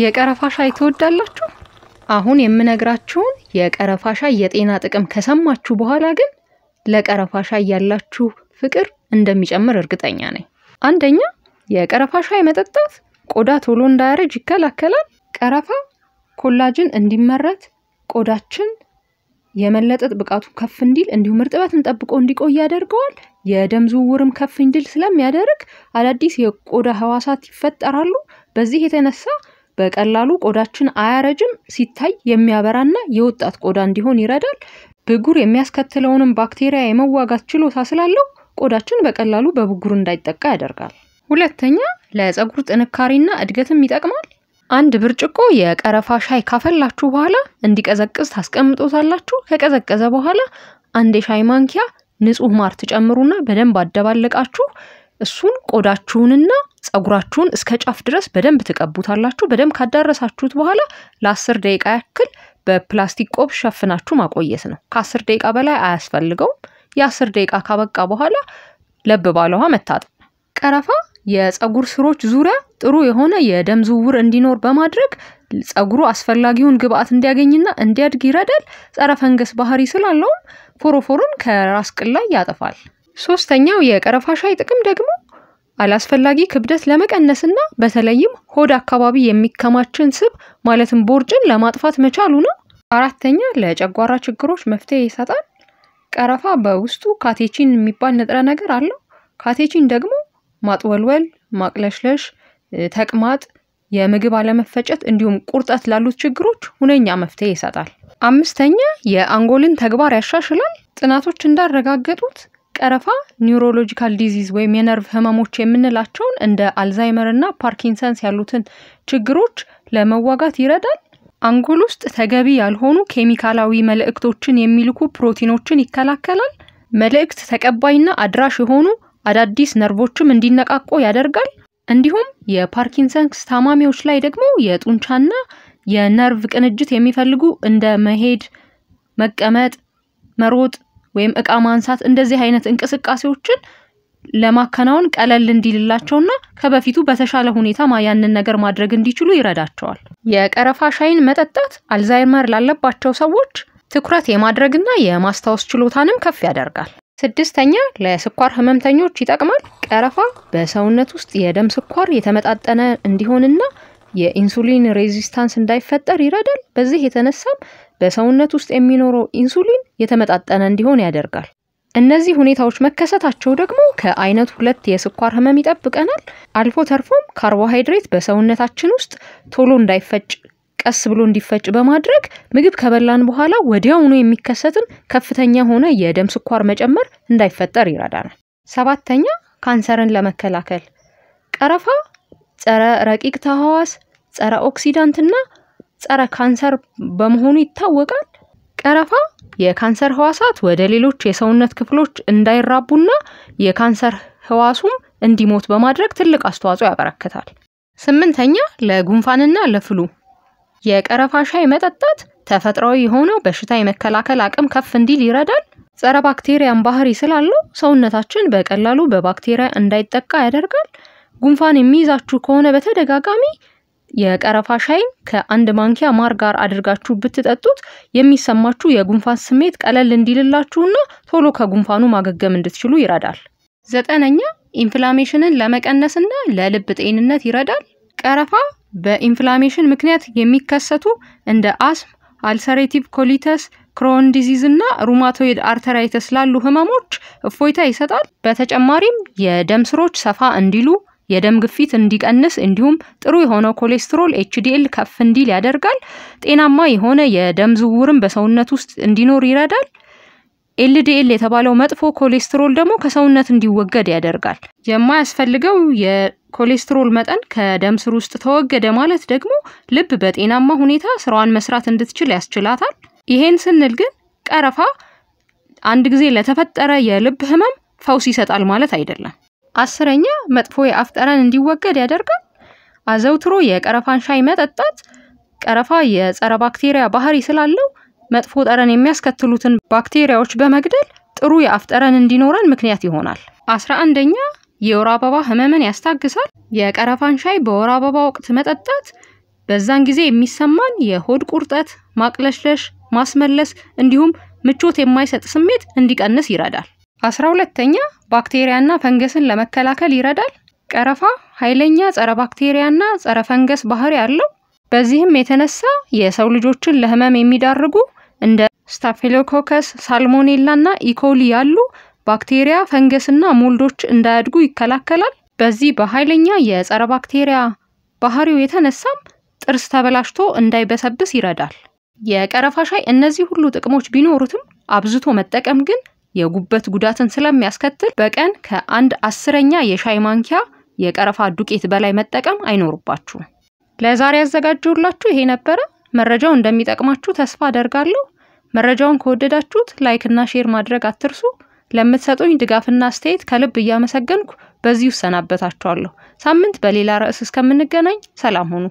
የቀረፋ ሻይ ትወዳላችሁ? አሁን የምነግራችሁን የቀረፋ ሻይ የጤና ጥቅም ከሰማችሁ በኋላ ግን ለቀረፋ ሻይ ያላችሁ ፍቅር እንደሚጨምር እርግጠኛ ነኝ። አንደኛ የቀረፋ ሻይ መጠጣት ቆዳ ቶሎ እንዳያረጅ ይከላከላል። ቀረፋ ኮላጅን እንዲመረት፣ ቆዳችን የመለጠጥ ብቃቱ ከፍ እንዲል እንዲሁም እርጥበትን ጠብቆ እንዲቆይ ያደርገዋል። የደም ዝውውርም ከፍ እንዲል ስለሚያደርግ አዳዲስ የቆዳ ህዋሳት ይፈጠራሉ። በዚህ የተነሳ በቀላሉ ቆዳችን አያረጅም፣ ሲታይ የሚያበራና የወጣት ቆዳ እንዲሆን ይረዳል። ብጉር የሚያስከትለውንም ባክቴሪያ የመዋጋት ችሎታ ስላለው ቆዳችን በቀላሉ በብጉር እንዳይጠቃ ያደርጋል። ሁለተኛ ለፀጉር ጥንካሬና እድገትም ይጠቅማል። አንድ ብርጭቆ የቀረፋ ሻይ ካፈላችሁ በኋላ እንዲቀዘቅዝ ታስቀምጦታላችሁ። ከቀዘቀዘ በኋላ አንድ የሻይ ማንኪያ ንጹህ ማር ትጨምሩና በደንብ አደባለቃችሁ እሱን ቆዳችሁንና ፀጉራችሁን እስከ ጫፍ ድረስ በደንብ ትቀቡታላችሁ። በደንብ ካዳረሳችሁት በኋላ ለአስር ደቂቃ ያክል በፕላስቲክ ቆብ ሸፍናችሁ ማቆየት ነው። ከአስር ደቂቃ በላይ አያስፈልገውም። የአስር ደቂቃ ካበቃ በኋላ ለብ ባለ ውሃ መታጠብ። ቀረፋ የፀጉር ስሮች ዙሪያ ጥሩ የሆነ የደም ዝውውር እንዲኖር በማድረግ ፀጉሩ አስፈላጊውን ግብአት እንዲያገኝና እንዲያድግ ይረዳል። ጸረ ፈንገስ ባህሪ ስላለውም ፎሮፎሩን ከራስ ቅል ላይ ያጠፋል። ሶስተኛው የቀረፋ ሻይ ጥቅም ደግሞ አላስፈላጊ ክብደት ለመቀነስና በተለይም ሆድ አካባቢ የሚከማችን ስብ ማለትም ቦርጭን ለማጥፋት መቻሉ ነው። አራተኛ ለጨጓራ ችግሮች መፍትሄ ይሰጣል። ቀረፋ በውስጡ ካቴቺን የሚባል ንጥረ ነገር አለው። ካቴቺን ደግሞ ማጥወልወል፣ ማቅለሽለሽ፣ ተቅማጥ፣ የምግብ አለመፈጨት እንዲሁም ቁርጠት ላሉት ችግሮች ሁነኛ መፍትሄ ይሰጣል። አምስተኛ የአንጎልን ተግባር ያሻሽላል። ጥናቶች እንዳረጋገጡት ቀረፋ ኒውሮሎጂካል ዲዚዝ ወይም የነርቭ ህመሞች የምንላቸውን እንደ አልዛይመር እና ፓርኪንሰንስ ያሉትን ችግሮች ለመዋጋት ይረዳል። አንጎል ውስጥ ተገቢ ያልሆኑ ኬሚካላዊ መልእክቶችን የሚልኩ ፕሮቲኖችን ይከላከላል። መልእክት ተቀባይና አድራሽ የሆኑ አዳዲስ ነርቮችም እንዲነቃቆ ያደርጋል። እንዲሁም የፓርኪንሰንስ ታማሚዎች ላይ ደግሞ የጡንቻና የነርቭ ቅንጅት የሚፈልጉ እንደ መሄድ፣ መቀመጥ፣ መሮጥ ወይም እቃ ማንሳት እንደዚህ አይነት እንቅስቃሴዎችን ለማከናወን ቀለል እንዲልላቸውና ከበፊቱ በተሻለ ሁኔታ ያንን ነገር ማድረግ እንዲችሉ ይረዳቸዋል። የቀረፋ ሻይን መጠጣት አልዛይመር ላለባቸው ሰዎች ትኩረት የማድረግና የማስታወስ ችሎታንም ከፍ ያደርጋል። ስድስተኛ ለስኳር ህመምተኞች ይጠቅማል። ቀረፋ በሰውነት ውስጥ የደም ስኳር የተመጣጠነ እንዲሆንና የኢንሱሊን ሬዚስታንስ እንዳይፈጠር ይረዳል። በዚህ የተነሳም በሰውነት ውስጥ የሚኖረው ኢንሱሊን የተመጣጠነ እንዲሆን ያደርጋል። እነዚህ ሁኔታዎች መከሰታቸው ደግሞ ከአይነት ሁለት የስኳር ህመም ይጠብቀናል። አልፎ ተርፎም ካርቦሃይድሬት በሰውነታችን ውስጥ ቶሎ እንዳይፈጭ ቀስ ብሎ እንዲፈጭ በማድረግ ምግብ ከበላን በኋላ ወዲያውኑ የሚከሰትን ከፍተኛ ሆነ የደም ስኳር መጨመር እንዳይፈጠር ይረዳናል። ሰባተኛ ካንሰርን ለመከላከል ቀረፋ ጸረ ረቂቅ ተህዋስ፣ ጸረ ኦክሲዳንትና ጸረ ካንሰር በመሆኑ ይታወቃል። ቀረፋ የካንሰር ህዋሳት ወደ ሌሎች የሰውነት ክፍሎች እንዳይራቡና የካንሰር ህዋሱም እንዲሞት በማድረግ ትልቅ አስተዋጽኦ ያበረክታል። ስምንተኛ ለጉንፋንና ለፍሉ የቀረፋ ሻይ መጠጣት ተፈጥሯዊ የሆነው በሽታ የመከላከል አቅም ከፍ እንዲል ይረዳል። ጸረ ባክቴሪያን ባህሪ ስላለው ሰውነታችን በቀላሉ በባክቴሪያ እንዳይጠቃ ያደርጋል። ጉንፋን የሚይዛችሁ ከሆነ በተደጋጋሚ የቀረፋ ሻይን ከአንድ ማንኪያ ማር ጋር አድርጋችሁ ብትጠጡት የሚሰማችሁ የጉንፋን ስሜት ቀለል እንዲልላችሁና ቶሎ ከጉንፋኑ ማገገም እንድትችሉ ይረዳል። ዘጠነኛ ኢንፍላሜሽንን ለመቀነስና ለልብ ጤንነት ይረዳል። ቀረፋ በኢንፍላሜሽን ምክንያት የሚከሰቱ እንደ አስም፣ አልሰሬቲቭ ኮሊተስ፣ ክሮን ዲዚዝ እና ሩማቶይድ አርተራይተስ ላሉ ህመሞች እፎይታ ይሰጣል። በተጨማሪም የደም ስሮች ሰፋ እንዲሉ የደም ግፊት እንዲቀንስ እንዲሁም ጥሩ የሆነው ኮሌስትሮል ኤችዲኤል ከፍ እንዲል ያደርጋል። ጤናማ የሆነ የደም ዝውውርን በሰውነት ውስጥ እንዲኖር ይረዳል። ኤልዲኤል የተባለው መጥፎ ኮሌስትሮል ደግሞ ከሰውነት እንዲወገድ ያደርጋል። የማያስፈልገው የኮሌስትሮል መጠን ከደም ስር ውስጥ ተወገደ ማለት ደግሞ ልብ በጤናማ ሁኔታ ስራዋን መስራት እንድትችል ያስችላታል። ይሄን ስንል ግን ቀረፋ አንድ ጊዜ ለተፈጠረ የልብ ህመም ፈውስ ይሰጣል ማለት አይደለም። አስረኛ መጥፎ የአፍ ጠረን እንዲወገድ ያደርጋል። አዘውትሮ የቀረፋን ሻይ መጠጣት ቀረፋ የጸረ ባክቴሪያ ባህሪ ስላለው መጥፎ ጠረን የሚያስከትሉትን ባክቴሪያዎች በመግደል ጥሩ የአፍ ጠረን እንዲኖረን ምክንያት ይሆናል። አስራ አንደኛ የወር አበባ ህመምን ያስታግሳል። የቀረፋን ሻይ በወር አበባ ወቅት መጠጣት በዛን ጊዜ የሚሰማን የሆድ ቁርጠት፣ ማቅለሽለሽ፣ ማስመለስ እንዲሁም ምቾት የማይሰጥ ስሜት እንዲቀንስ ይረዳል። አስራ ሁለተኛ ባክቴሪያና ፈንገስን ለመከላከል ይረዳል። ቀረፋ ኃይለኛ ጸረ ባክቴሪያና ጸረ ፈንገስ ባህሪ አለው። በዚህም የተነሳ የሰው ልጆችን ለህመም የሚዳርጉ እንደ ስታፊሎኮከስ፣ ሳልሞኔላና ኢኮሊ ያሉ ባክቴሪያ፣ ፈንገስና ሞልዶች እንዳያድጉ ይከላከላል። በዚህ በኃይለኛ የጸረ ባክቴሪያ ባህሪው የተነሳም ጥርስ ተበላሽቶ እንዳይበሰብስ ይረዳል። የቀረፋ ሻይ እነዚህ ሁሉ ጥቅሞች ቢኖሩትም አብዝቶ መጠቀም ግን የጉበት ጉዳትን ስለሚያስከትል በቀን ከአንድ አስረኛ የሻይ ማንኪያ የቀረፋ ዱቄት በላይ መጠቀም አይኖርባችሁ። ለዛሬ ያዘጋጀሁላችሁ ይሄ ነበረ። መረጃው እንደሚጠቅማችሁ ተስፋ አደርጋለሁ። መረጃውን ከወደዳችሁት ላይክ እና ሼር ማድረግ አትርሱ። ለምትሰጡኝ ድጋፍና አስተያየት ከልብ እያመሰገንኩ በዚሁ እሰናበታችኋለሁ። ሳምንት በሌላ ርዕስ እስከምንገናኝ ሰላም ሁኑ።